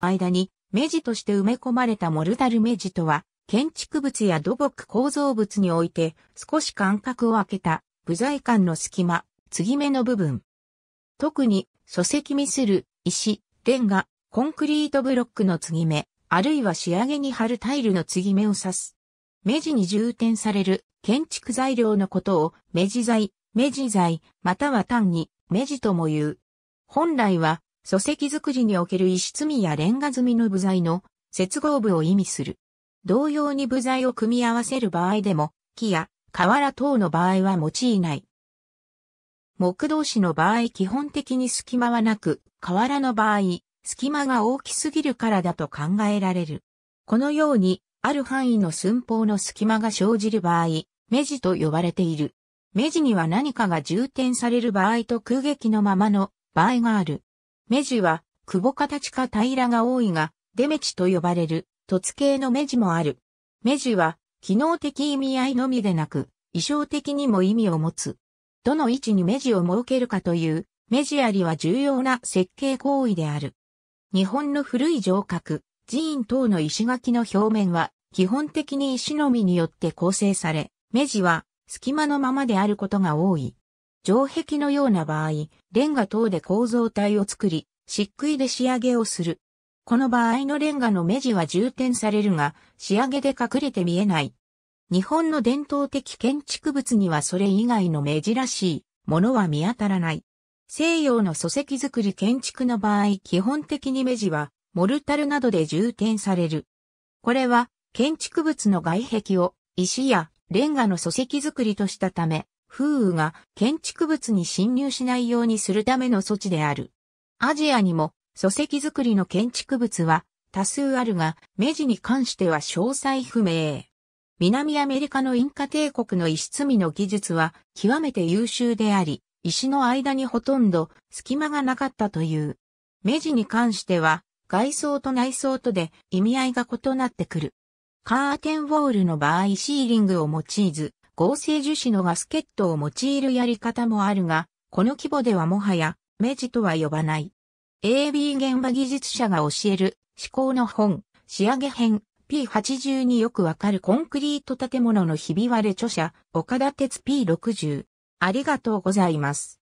間に、目地として埋め込まれたモルタル目地とは、建築物や土木構造物において少し間隔を空けた部材間の隙間、継ぎ目の部分。特に、礎石ミスる、石、レンガ、コンクリートブロックの継ぎ目、あるいは仕上げに貼るタイルの継ぎ目を指す。目地に充填される建築材料のことを目地材、目地材、または単に目地とも言う。本来は礎石造りにおける石積みやレンガ積みの部材の接合部を意味する。同様に部材を組み合わせる場合でも、木や瓦等の場合は用いない。木同士の場合基本的に隙間はなく、瓦の場合、隙間が大きすぎるからだと考えられる。このように、ある範囲の寸法の隙間が生じる場合、目地と呼ばれている。目地には何かが充填される場合と空撃のままの場合がある。目地は、久保形か平らが多いが、出メ地と呼ばれる、凸形の目地もある。目地は、機能的意味合いのみでなく、意装的にも意味を持つ。どの位置に目地を設けるかという、目地ありは重要な設計行為である。日本の古い城郭、寺院等の石垣の表面は、基本的に石のみによって構成され、目地は、隙間のままであることが多い。城壁のような場合、レンガ等で構造体を作り、漆喰で仕上げをする。この場合のレンガの目地は充填されるが、仕上げで隠れて見えない。日本の伝統的建築物にはそれ以外の目地らしいものは見当たらない。西洋の礎石作り建築の場合、基本的に目地はモルタルなどで充填される。これは建築物の外壁を石やレンガの礎石作りとしたため、風雨が建築物に侵入しないようにするための措置である。アジアにも礎石造りの建築物は多数あるが、目地に関しては詳細不明。南アメリカのインカ帝国の石積みの技術は極めて優秀であり、石の間にほとんど隙間がなかったという。目地に関しては外装と内装とで意味合いが異なってくる。カーテンウォールの場合シーリングを用いず、合成樹脂のガスケットを用いるやり方もあるが、この規模ではもはや、目地とは呼ばない。AB 現場技術者が教える、思考の本、仕上げ編、P80 によくわかるコンクリート建物のひび割れ著者、岡田哲 P60。ありがとうございます。